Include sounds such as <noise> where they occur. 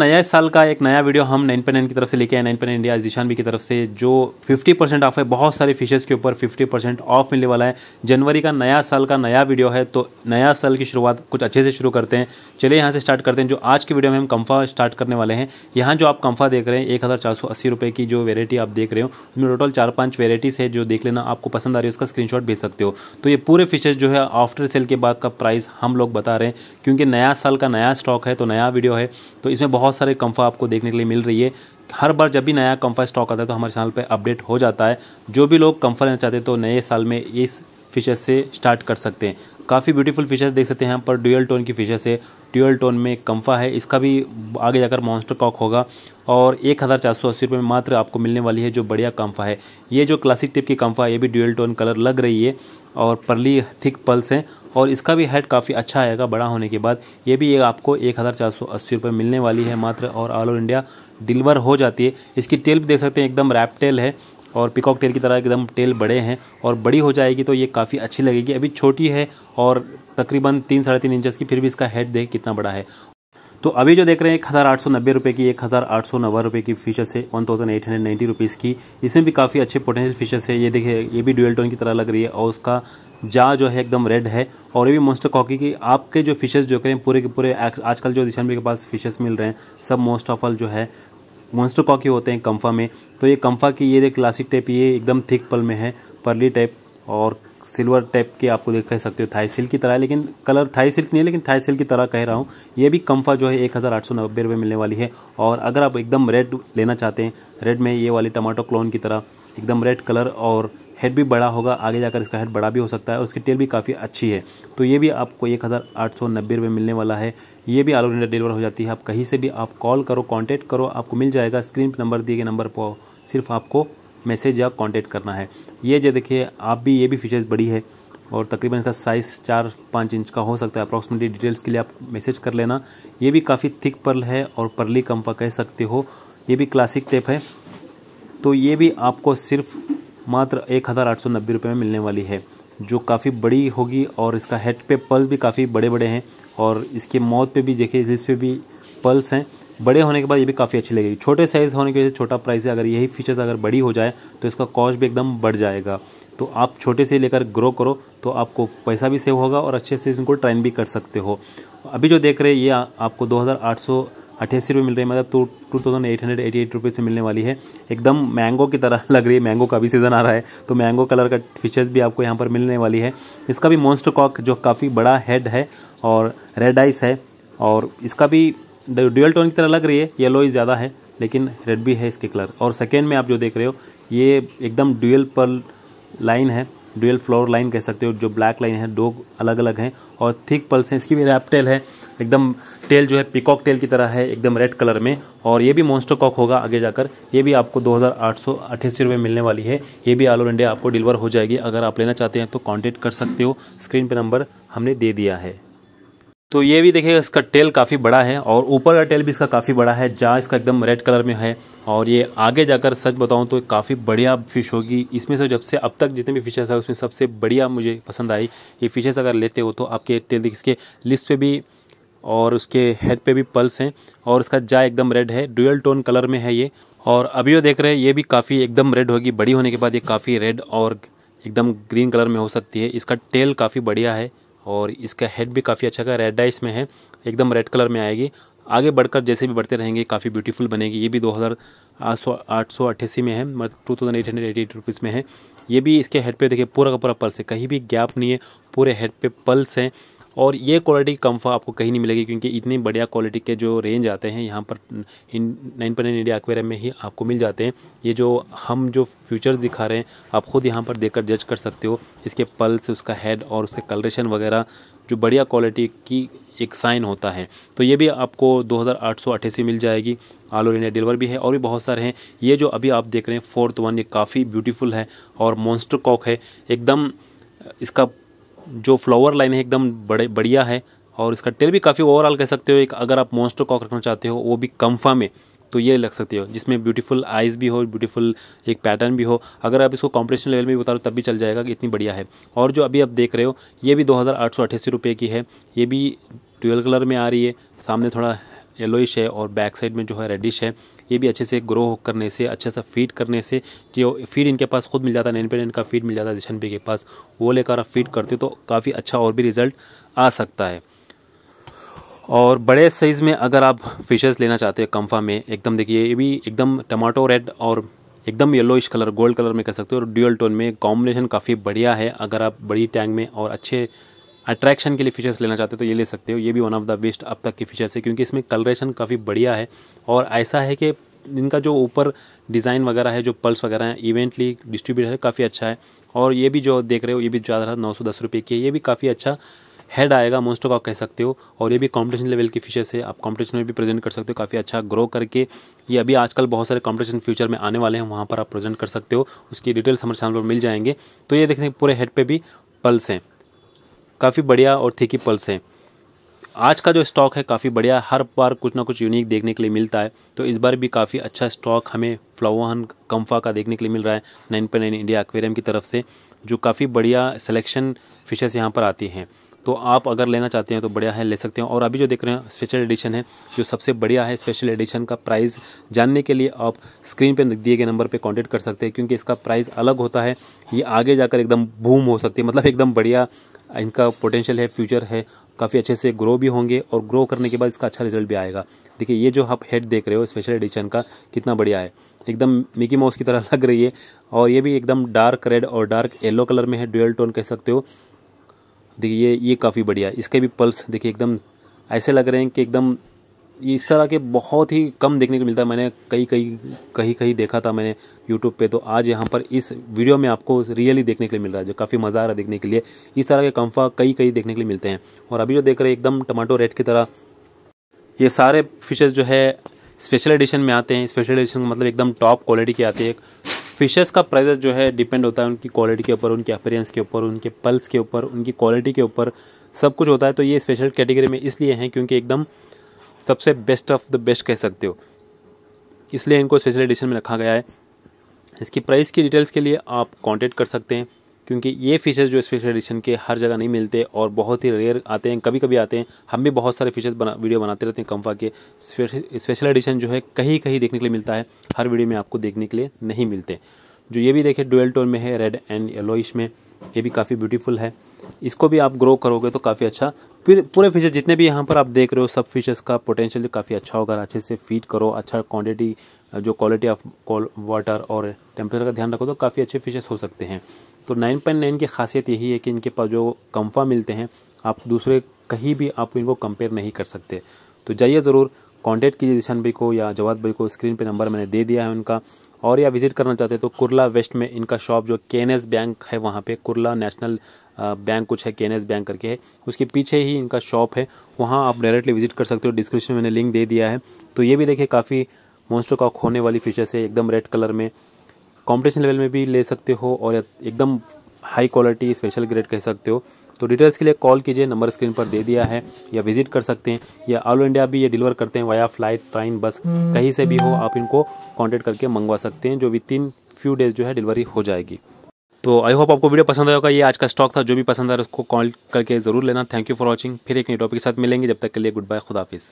नया साल का एक नया वीडियो हम नाइन पे नाइन की तरफ से लेके आए नाइन पेन इंडिया जिशान भी की तरफ से जो 50 परसेंट ऑफ है बहुत सारे फिशेज़ के ऊपर 50 परसेंट ऑफ मिलने वाला है जनवरी का नया साल का नया वीडियो है तो नया साल की शुरुआत कुछ अच्छे से शुरू करते हैं चलिए यहाँ से स्टार्ट करते हैं जो आज की वीडियो में हम कंफा स्टार्ट करने वाले हैं यहाँ जो आप कंफा देख रहे हैं एक हजार की जो वेरायटी आप देख रहे हो उसमें टोटल चार पाँच वेरायटीज़ है जो देख लेना आपको पसंद आ रही है उसका स्क्रीन भेज सकते हो तो ये पूरे फिशेज़ जो है आफ्टर सेल के बाद का प्राइस हम लोग बता रहे हैं क्योंकि नया साल का नया स्टॉक है तो नया वीडियो है तो इसमें बहुत सारे कंफा आपको देखने के लिए मिल रही है हर बार जब भी नया कंफा स्टॉक आता है तो हमारे चैनल पर अपडेट हो जाता है जो भी लोग कंफा लेना चाहते हैं तो नए साल में इस फीचर से स्टार्ट कर सकते हैं काफ़ी ब्यूटीफुल फीचर्स देख सकते हैं यहाँ पर ड्यूअल टोन की फ़ीचर्स है ड्यूअल टोन में कंफा है इसका भी आगे जाकर मॉन्स्टर कॉक होगा और एक हज़ार चार सौ अस्सी रुपये में मात्र आपको मिलने वाली है जो बढ़िया कंफा है ये जो क्लासिक टिप की कंफा है ये भी ड्यूअल टोन कलर लग रही है और परली थिक पल्स हैं और इसका भी हेड काफ़ी अच्छा आएगा बड़ा होने के बाद ये भी ये आपको एक हज़ार चार सौ अस्सी रुपये मिलने वाली है मात्र और ऑल ओवर इंडिया डिलीवर हो जाती है इसकी टेल भी देख सकते हैं एकदम रैप टेल है और पिकॉक टेल की तरह एकदम टेल बड़े हैं और बड़ी हो जाएगी तो ये काफ़ी अच्छी लगेगी अभी छोटी है और तकरीबन तीन साढ़े तीन इंचज़ की फिर भी इसका हेड देख कितना बड़ा है तो अभी जो देख रहे हैं एक हज़ार आठ सौ नब्बे रुपये की एक हज़ार आठ सौ नब्बे रुपये की फीचर्स है one thousand eight hundred ninety rupees की इसमें भी काफ़ी अच्छे पोटेंशियल फीचर्स है ये देखिए ये भी ड्यूअल टोन की तरह लग रही है और उसका जा जो है एकदम रेड है और ये भी मोस्ट ऑफ कॉकी की आपके जो फीचर्स जो करें पूरे के पूरे आजकल जो दिशा के पास फीचर्स मिल रहे हैं सब मोस्ट ऑफ ऑल जो है मोन्स्टर होते हैं कम्फा में तो ये कम्फा की ये क्लासिक टाइप ये एकदम थिक पल में है पर्ली टाइप और सिल्वर टाइप के आपको देख सकते हो थाई सिल्क की तरह लेकिन कलर थाई सिल्क नहीं है लेकिन थाई सिल्क की तरह कह रहा हूँ ये भी कम्फा जो है एक हज़ार आठ सौ नब्बे रुपये मिलने वाली है और अगर आप एकदम रेड लेना चाहते हैं रेड में ये वाली टमाटो क्लोन की तरह एकदम रेड कलर और हेड भी बड़ा होगा आगे जाकर इसका हेड बड़ा भी हो सकता है उसकी टेल भी काफ़ी अच्छी है तो ये भी आपको एक हज़ार आठ सौ नब्बे रुपये मिलने वाला है ये भी ऑल ओवर इंडिया डिलीवर हो जाती है आप कहीं से भी आप कॉल करो कॉन्टैक्ट करो आपको मिल जाएगा स्क्रीन पर नंबर दिए गए नंबर पर सिर्फ आपको मैसेज या कॉन्टैक्ट करना है ये जो देखिए आप भी ये भी फीचर्स बड़ी है और तकरीबन इसका साइज़ चार पाँच इंच का हो सकता है अप्रॉक्सीमेटली डिटेल्स के लिए आप मैसेज कर लेना ये भी काफ़ी थिक पर्ल है और पर्ली कंपा कह सकते हो ये भी क्लासिक टेप है तो ये भी आपको सिर्फ मात्र एक हज़ार आठ सौ नब्बे रुपये में मिलने वाली है जो काफ़ी बड़ी होगी और इसका हेड पे पल्स भी काफ़ी बड़े बड़े हैं और इसके मौत पे भी देखिए इस पे भी पल्स हैं बड़े होने के बाद ये भी काफ़ी अच्छी लगेगी छोटे साइज़ होने की वजह से छोटा प्राइस है अगर यही फीचर्स अगर बड़ी हो जाए तो इसका कॉस्ट भी एकदम बढ़ जाएगा तो आप छोटे से लेकर ग्रो करो तो आपको पैसा भी सेव होगा और अच्छे से इनको ट्रेन भी कर सकते हो अभी जो देख रहे हैं ये आपको दो अट्ठासी रुपये मिल रही है मतलब two two thousand eight hundred eighty eight rupees से मिलने वाली है एकदम मैंगो की तरह <laughs> लग रही है मैंगो का भी सीज़न आ रहा है तो मैंगो कलर का फीचर्स भी आपको यहाँ पर मिलने वाली है इसका भी मोन्स्ट कॉक जो काफ़ी बड़ा हेड है और रेड आइस है और इसका भी ड्यूअल टोन की तरह लग रही है येलो ही ज़्यादा है लेकिन रेड भी है इसके कलर और सेकेंड में आप जो देख रहे हो ये एकदम ड्यूअल पर लाइन है ड्यूअल फ्लोर लाइन कह सकते हो जो ब्लैक लाइन है दो अलग अलग हैं और थिक पल्स हैं इसकी भी रैपटेल है एकदम टेल जो है पिकॉक टेल की तरह है एकदम रेड कलर में और ये भी मॉन्स्टर कॉक होगा आगे जाकर ये भी आपको दो हज़ार रुपये मिलने वाली है ये भी ऑल ओवर इंडिया आपको डिलीवर हो जाएगी अगर आप लेना चाहते हैं तो कॉन्टेक्ट कर सकते हो स्क्रीन पर नंबर हमने दे दिया है तो ये भी देखिए इसका टेल काफ़ी बड़ा है और ऊपर का टेल भी इसका काफ़ी बड़ा है जहाँ इसका एकदम रेड कलर में है और ये आगे जाकर सच बताऊँ तो काफ़ी बढ़िया फ़िश होगी इसमें से जब से अब तक जितने भी फ़िशेस है उसमें सबसे बढ़िया मुझे पसंद आई ये फ़िशेस अगर लेते हो तो आपके टेल इसके लिस्ट पे भी और उसके हेड पे भी पल्स हैं और उसका जा एकदम रेड है ड्यूअल टोन कलर में है ये और अभी वो देख रहे हैं ये भी काफ़ी एकदम रेड होगी बड़ी होने के बाद ये काफ़ी रेड और एकदम ग्रीन कलर में हो सकती है इसका टेल काफ़ी बढ़िया है और इसका हेड भी काफ़ी अच्छा का रेड डाइस में है एकदम रेड कलर में आएगी आगे बढ़कर जैसे भी बढ़ते रहेंगे काफ़ी ब्यूटीफुल बनेगी ये भी दो हज़ार आठ सौ अट्ठासी में है मतलब two thousand eight hundred eighty eight rupees में है ये भी इसके हेड पे देखिए पूरा का पूरा पल्स है कहीं भी गैप नहीं है पूरे हेड पे पल्स हैं और ये क्वालिटी कम आपको कहीं नहीं मिलेगी क्योंकि इतनी बढ़िया क्वालिटी के जो रेंज आते हैं यहाँ पर नाइन पॉइंट इंडिया एक्वेरियम में ही आपको मिल जाते हैं ये जो हम जो फ्यूचर्स दिखा रहे हैं आप खुद यहाँ पर देखकर जज कर सकते हो इसके पल्स उसका हेड और उसके कलरेशन वगैरह जो बढ़िया क्वालिटी की एक साइन होता है तो ये भी आपको दो मिल जाएगी ऑल ओवर इंडिया डिलीवर भी है और भी बहुत सारे हैं ये जो अभी आप देख रहे हैं फोर्थ वन ये काफ़ी ब्यूटीफुल है और मॉन्स्टर कॉक है एकदम इसका जो फ्लावर लाइन है एकदम बड़े बढ़िया है और इसका टेल भी काफ़ी ओवरऑल कह सकते हो एक अगर आप मॉन्स्टर कॉक रखना चाहते हो वो भी कम्फा है तो ये लग सकते हो जिसमें ब्यूटीफुल आइज़ भी हो ब्यूटीफुल एक पैटर्न भी हो अगर आप इसको कॉम्पिटिशन लेवल में भी बता दो तब भी चल जाएगा कि इतनी बढ़िया है और जो अभी आप देख रहे हो ये भी दो हज़ार की है ये भी ट्वेल्व कलर में आ रही है सामने थोड़ा येलोइश है और बैक साइड में जो है रेडिश है ये भी अच्छे से ग्रो करने से अच्छे सा फीड करने से जो फीड इनके पास खुद मिल जाता है नैन इनका फीड मिल जाता है जिशन के पास वो लेकर आप फीड करते हो तो काफ़ी अच्छा और भी रिज़ल्ट आ सकता है और बड़े साइज़ में अगर आप फिशेस लेना चाहते हो कम्फा में एकदम देखिए ये भी एकदम टमाटो रेड और एकदम येलो कलर गोल्ड कलर में कह सकते हो और ड्यूअल टोन में कॉम्बिनेशन काफ़ी बढ़िया है अगर आप बड़ी टैंक में और अच्छे अट्रैक्शन के लिए फिशेस लेना चाहते हो तो ये ले सकते हो ये भी वन ऑफ द बेस्ट अब तक की फिशेस है क्योंकि इसमें कलरेशन काफ़ी बढ़िया है और ऐसा है कि इनका जो ऊपर डिज़ाइन वगैरह है जो पल्स वगैरह हैं इवेंटली डिस्ट्रीब्यूटर है काफ़ी अच्छा है और ये भी जो देख रहे हो ये भी ज़्यादा रहा नौ सौ दस रुपये की है ये भी काफ़ी अच्छा हेड आएगा मोस्ट ऑफ आप कह सकते हो और ये भी कॉम्पिटिशन लेवल की फीचर्स है आप कॉम्पिटिशन में भी प्रेजेंट कर सकते हो काफ़ी अच्छा ग्रो करके ये अभी आजकल बहुत सारे कॉम्पिटिशन फ्यूचर में आने वाले हैं वहाँ पर आप प्रेजेंट कर सकते हो उसकी डिटेल्स हमारे चैनल पर मिल जाएंगे तो ये देखने पूरे हेड पर भी पल्स हैं काफ़ी बढ़िया और थिकी पल्स हैं आज का जो स्टॉक है काफ़ी बढ़िया हर बार कुछ ना कुछ यूनिक देखने के लिए मिलता है तो इस बार भी काफ़ी अच्छा स्टॉक हमें फ्लावोहन कम्फा का देखने के लिए मिल रहा है nine point nine India aquarium की तरफ से जो काफ़ी बढ़िया सिलेक्शन फिशेस यहाँ पर आती हैं तो आप अगर लेना चाहते हैं तो बढ़िया है ले सकते हैं और अभी जो देख रहे हैं स्पेशल एडिशन है जो सबसे बढ़िया है स्पेशल एडिशन का प्राइस जानने के लिए आप स्क्रीन पर दिए गए नंबर पर कांटेक्ट कर सकते हैं क्योंकि इसका प्राइस अलग होता है ये आगे जाकर एकदम बूम हो सकती है मतलब एकदम बढ़िया इनका पोटेंशियल है फ्यूचर है काफ़ी अच्छे से ग्रो भी होंगे और ग्रो करने के बाद इसका अच्छा रिजल्ट भी आएगा देखिए ये जो आप हेड देख रहे हो स्पेशल एडिशन का कितना बढ़िया है एकदम मिकी माउस की तरह <laughs> लग रही है और ये भी एकदम डार्क रेड और डार्क येलो कलर में है ड्यूअल टोन कह सकते हो देखिए ये ये काफ़ी बढ़िया है इसके भी पल्स देखिए एकदम ऐसे लग रहे हैं कि एकदम इस तरह के बहुत ही कम देखने को मिलता है मैंने कई कई कहीं कहीं देखा था मैंने यूट्यूब पे तो आज यहाँ पर इस वीडियो में आपको रियली देखने के लिए मिल रहा है जो काफ़ी मज़ा आ रहा है देखने के लिए इस तरह के कंफा कई कई देखने के लिए मिलते हैं और अभी जो देख रहे हैं एकदम टमाटो रेड की तरह ये सारे फिशेज़ जो है स्पेशल एडिशन में आते हैं स्पेशल एडिशन मतलब एकदम टॉप क्वालिटी के आते हैं फिशेस का प्राइस जो है डिपेंड होता है उनकी क्वालिटी के ऊपर उनके अपेरेंस के ऊपर उनके पल्स के ऊपर उनकी क्वालिटी के ऊपर सब कुछ होता है तो ये स्पेशल कैटेगरी में इसलिए हैं क्योंकि एकदम सबसे बेस्ट ऑफ द बेस्ट कह सकते हो इसलिए इनको स्पेशल एडिशन में रखा गया है इसकी प्राइस की डिटेल्स के लिए आप कॉन्टेक्ट कर सकते हैं क्योंकि ये फिशेज़ जो स्पेशल एडिशन के हर जगह नहीं मिलते और बहुत ही रेयर आते हैं कभी कभी आते हैं हम भी बहुत सारे फिशेज़ बना वीडियो बनाते रहते हैं कंफा के स्पेशल एडिशन जो है कहीं कहीं देखने के लिए मिलता है हर वीडियो में आपको देखने के लिए नहीं मिलते जो ये भी देखें डुअल टोन में है रेड एंड येलोइश में ये भी काफ़ी ब्यूटीफुल है इसको भी आप ग्रो करोगे तो काफ़ी अच्छा फिर पूरे फिशेज जितने भी यहाँ पर आप देख रहे हो सब फिशेज का पोटेंशियल काफ़ी अच्छा होगा अच्छे से फीड करो अच्छा क्वांटिटी जो क्वालिटी ऑफ वाटर और टेम्परेचर का ध्यान रखो तो काफ़ी अच्छे फिशेज हो सकते हैं तो नाइन पॉइंट नाइन की खासियत यही है कि इनके पास जो कम्फा मिलते हैं आप दूसरे कहीं भी आप इनको कंपेयर नहीं कर सकते तो जाइए ज़रूर कॉन्टेक्ट कीजिए जिशान भाई को या जवाब भाई को स्क्रीन पे नंबर मैंने दे दिया है उनका और या विजिट करना चाहते हैं तो कुरला वेस्ट में इनका शॉप जो के बैंक है वहाँ पर कुरला नेशनल बैंक कुछ है के बैंक करके है उसके पीछे ही इनका शॉप है वहाँ आप डायरेक्टली विजिट कर सकते हो डिस्क्रिप्शन में मैंने लिंक दे दिया है तो ये भी देखिए काफ़ी मोन्स्टो कॉक होने वाली फ़ीचर्स है एकदम रेड कलर में कॉम्पिटिशन लेवल में भी ले सकते हो और एकदम हाई क्वालिटी स्पेशल ग्रेड कह सकते हो तो डिटेल्स के लिए कॉल कीजिए नंबर स्क्रीन पर दे दिया है या विजिट कर सकते हैं या ऑल इंडिया भी ये डिलीवर करते हैं वाया फ्लाइट ट्राइन बस कहीं से भी हो हम्म। आप इनको कॉन्टेक्ट करके मंगवा सकते हैं जो विद इन फ्यू डेज जो है डिलीवरी हो जाएगी तो आई होप आपको वीडियो पसंद आया होगा ये आज का स्टॉक था जो भी पसंद आया उसको कॉल करके जरूर लेना थैंक यू फॉर वॉचिंग फिर एक नई टॉपिक के साथ मिलेंगे जब तक के लिए गुड बाय खुदाफिज़